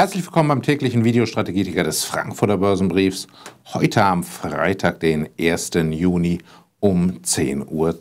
Herzlich willkommen beim täglichen Videostrategietiker des Frankfurter Börsenbriefs. Heute am Freitag, den 1. Juni um 10.10 Uhr.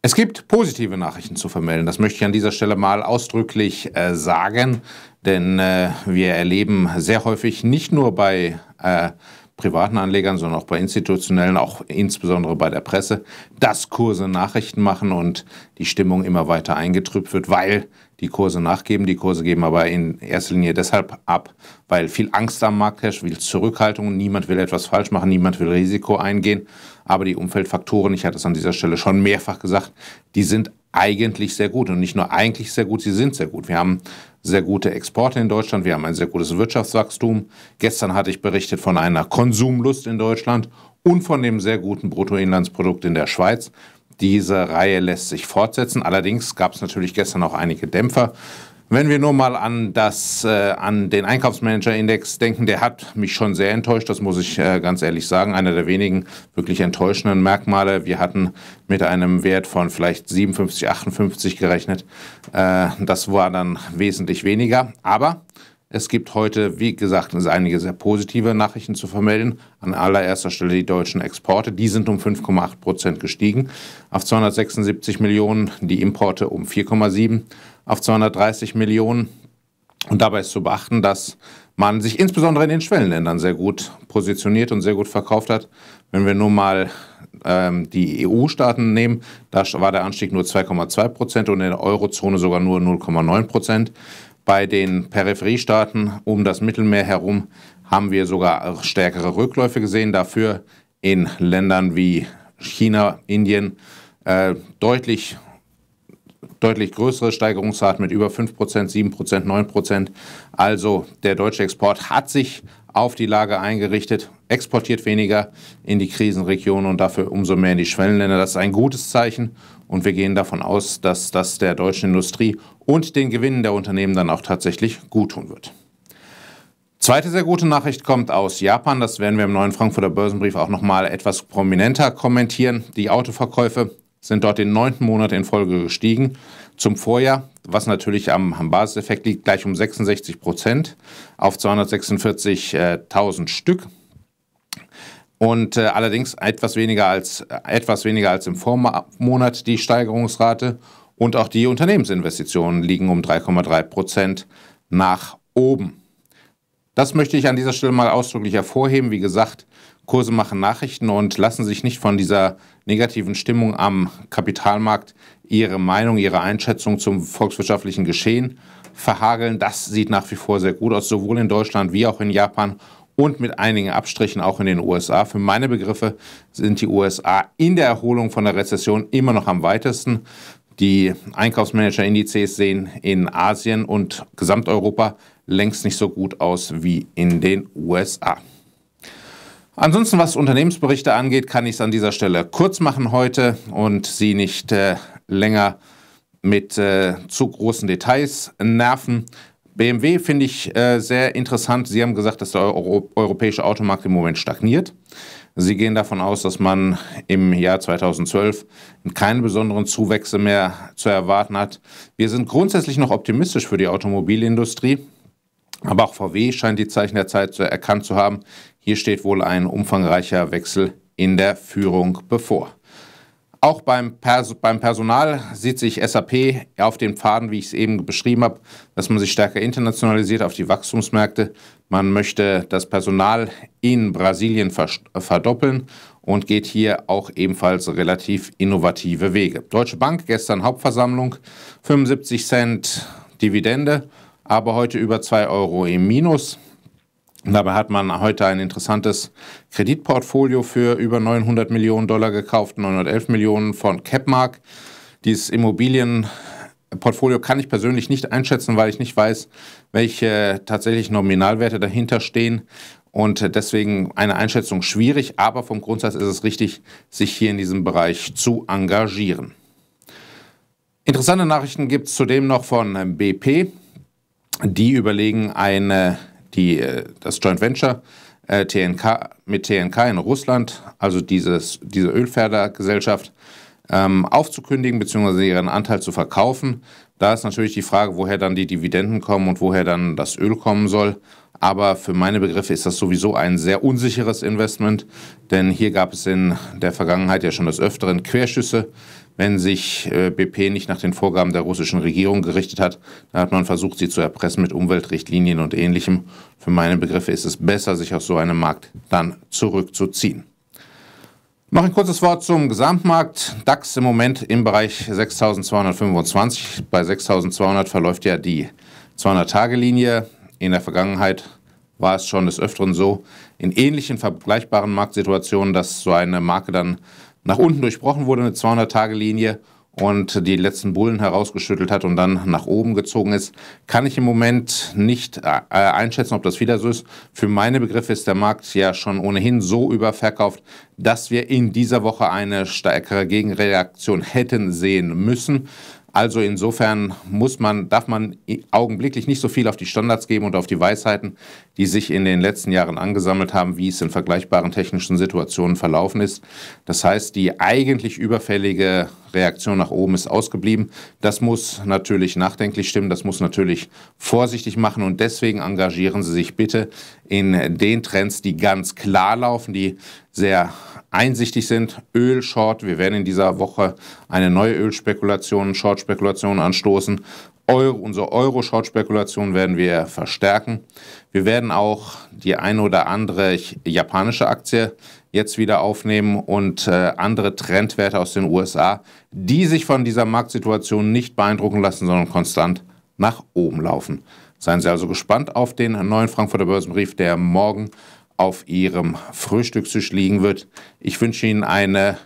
Es gibt positive Nachrichten zu vermelden. Das möchte ich an dieser Stelle mal ausdrücklich äh, sagen, denn äh, wir erleben sehr häufig nicht nur bei äh, privaten Anlegern, sondern auch bei institutionellen, auch insbesondere bei der Presse, dass Kurse Nachrichten machen und die Stimmung immer weiter eingetrübt wird, weil die Kurse nachgeben. Die Kurse geben aber in erster Linie deshalb ab, weil viel Angst am Markt herrscht, viel Zurückhaltung, niemand will etwas falsch machen, niemand will Risiko eingehen. Aber die Umfeldfaktoren, ich hatte es an dieser Stelle schon mehrfach gesagt, die sind eigentlich sehr gut. Und nicht nur eigentlich sehr gut, sie sind sehr gut. Wir haben sehr gute Exporte in Deutschland, wir haben ein sehr gutes Wirtschaftswachstum. Gestern hatte ich berichtet von einer Konsumlust in Deutschland und von dem sehr guten Bruttoinlandsprodukt in der Schweiz. Diese Reihe lässt sich fortsetzen. Allerdings gab es natürlich gestern auch einige Dämpfer. Wenn wir nur mal an, das, äh, an den Einkaufsmanager-Index denken, der hat mich schon sehr enttäuscht, das muss ich äh, ganz ehrlich sagen. Einer der wenigen wirklich enttäuschenden Merkmale. Wir hatten mit einem Wert von vielleicht 57, 58 gerechnet. Äh, das war dann wesentlich weniger. Aber es gibt heute, wie gesagt, einige sehr positive Nachrichten zu vermelden. An allererster Stelle die deutschen Exporte. Die sind um 5,8 Prozent gestiegen auf 276 Millionen, die Importe um 4,7 auf 230 Millionen. Und dabei ist zu beachten, dass man sich insbesondere in den Schwellenländern sehr gut positioniert und sehr gut verkauft hat. Wenn wir nur mal ähm, die EU-Staaten nehmen, da war der Anstieg nur 2,2 Prozent und in der Eurozone sogar nur 0,9 Prozent. Bei den Peripheriestaaten um das Mittelmeer herum haben wir sogar stärkere Rückläufe gesehen. Dafür in Ländern wie China, Indien äh, deutlich deutlich größere Steigerungsrate mit über 5%, 7%, 9%. Also der deutsche Export hat sich auf die Lage eingerichtet, exportiert weniger in die Krisenregionen und dafür umso mehr in die Schwellenländer. Das ist ein gutes Zeichen und wir gehen davon aus, dass das der deutschen Industrie und den Gewinnen der Unternehmen dann auch tatsächlich guttun wird. Zweite sehr gute Nachricht kommt aus Japan. Das werden wir im neuen Frankfurter Börsenbrief auch nochmal etwas prominenter kommentieren. Die Autoverkäufe sind dort den neunten Monat in Folge gestiegen. Zum Vorjahr, was natürlich am, am Basiseffekt liegt, gleich um 66 Prozent auf 246.000 Stück. Und äh, allerdings etwas weniger, als, äh, etwas weniger als im Vormonat die Steigerungsrate. Und auch die Unternehmensinvestitionen liegen um 3,3 Prozent nach oben. Das möchte ich an dieser Stelle mal ausdrücklich hervorheben. Wie gesagt, Kurse machen Nachrichten und lassen sich nicht von dieser negativen Stimmung am Kapitalmarkt ihre Meinung, ihre Einschätzung zum volkswirtschaftlichen Geschehen verhageln. Das sieht nach wie vor sehr gut aus, sowohl in Deutschland wie auch in Japan und mit einigen Abstrichen auch in den USA. Für meine Begriffe sind die USA in der Erholung von der Rezession immer noch am weitesten. Die Einkaufsmanager-Indizes sehen in Asien und Gesamteuropa längst nicht so gut aus wie in den USA. Ansonsten, was Unternehmensberichte angeht, kann ich es an dieser Stelle kurz machen heute und Sie nicht äh, länger mit äh, zu großen Details nerven. BMW finde ich äh, sehr interessant. Sie haben gesagt, dass der Euro europäische Automarkt im Moment stagniert. Sie gehen davon aus, dass man im Jahr 2012 keine besonderen Zuwächse mehr zu erwarten hat. Wir sind grundsätzlich noch optimistisch für die Automobilindustrie. Aber auch VW scheint die Zeichen der Zeit erkannt zu haben. Hier steht wohl ein umfangreicher Wechsel in der Führung bevor. Auch beim, Pers beim Personal sieht sich SAP auf den Pfaden, wie ich es eben beschrieben habe, dass man sich stärker internationalisiert auf die Wachstumsmärkte. Man möchte das Personal in Brasilien verdoppeln und geht hier auch ebenfalls relativ innovative Wege. Deutsche Bank gestern Hauptversammlung, 75 Cent Dividende aber heute über 2 Euro im Minus. Dabei hat man heute ein interessantes Kreditportfolio für über 900 Millionen Dollar gekauft, 911 Millionen von Capmark. Dieses Immobilienportfolio kann ich persönlich nicht einschätzen, weil ich nicht weiß, welche tatsächlich Nominalwerte dahinter stehen. Und deswegen eine Einschätzung schwierig, aber vom Grundsatz ist es richtig, sich hier in diesem Bereich zu engagieren. Interessante Nachrichten gibt es zudem noch von BP. Die überlegen eine, die, äh, das Joint Venture äh, TNK, mit TNK in Russland, also dieses, diese Ölfördergesellschaft, ähm, aufzukündigen bzw. ihren Anteil zu verkaufen, da ist natürlich die Frage, woher dann die Dividenden kommen und woher dann das Öl kommen soll. Aber für meine Begriffe ist das sowieso ein sehr unsicheres Investment, denn hier gab es in der Vergangenheit ja schon des Öfteren Querschüsse. Wenn sich äh, BP nicht nach den Vorgaben der russischen Regierung gerichtet hat, dann hat man versucht, sie zu erpressen mit Umweltrichtlinien und ähnlichem. Für meine Begriffe ist es besser, sich aus so einem Markt dann zurückzuziehen. Noch ein kurzes Wort zum Gesamtmarkt. DAX im Moment im Bereich 6.225. Bei 6.200 verläuft ja die 200-Tage-Linie. In der Vergangenheit war es schon des Öfteren so, in ähnlichen vergleichbaren Marktsituationen, dass so eine Marke dann nach unten durchbrochen wurde, eine 200-Tage-Linie und die letzten Bullen herausgeschüttelt hat und dann nach oben gezogen ist, kann ich im Moment nicht äh, einschätzen, ob das wieder so ist. Für meine Begriffe ist der Markt ja schon ohnehin so überverkauft, dass wir in dieser Woche eine stärkere Gegenreaktion hätten sehen müssen. Also insofern muss man, darf man augenblicklich nicht so viel auf die Standards geben und auf die Weisheiten, die sich in den letzten Jahren angesammelt haben, wie es in vergleichbaren technischen Situationen verlaufen ist. Das heißt, die eigentlich überfällige Reaktion nach oben ist ausgeblieben. Das muss natürlich nachdenklich stimmen, das muss natürlich vorsichtig machen und deswegen engagieren Sie sich bitte in den Trends, die ganz klar laufen, die sehr einsichtig sind. Öl, Short, wir werden in dieser Woche eine neue Ölspekulation, Short-Spekulation anstoßen. Euro, unsere Euro-Short-Spekulation werden wir verstärken. Wir werden auch die eine oder andere japanische Aktie jetzt wieder aufnehmen und äh, andere Trendwerte aus den USA, die sich von dieser Marktsituation nicht beeindrucken lassen, sondern konstant nach oben laufen. Seien Sie also gespannt auf den neuen Frankfurter Börsenbrief, der morgen auf Ihrem Frühstückstisch liegen wird. Ich wünsche Ihnen eine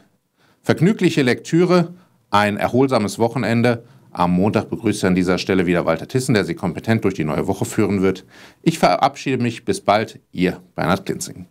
vergnügliche Lektüre, ein erholsames Wochenende. Am Montag begrüße ich an dieser Stelle wieder Walter Tissen, der Sie kompetent durch die neue Woche führen wird. Ich verabschiede mich. Bis bald, Ihr Bernhard Klinzing.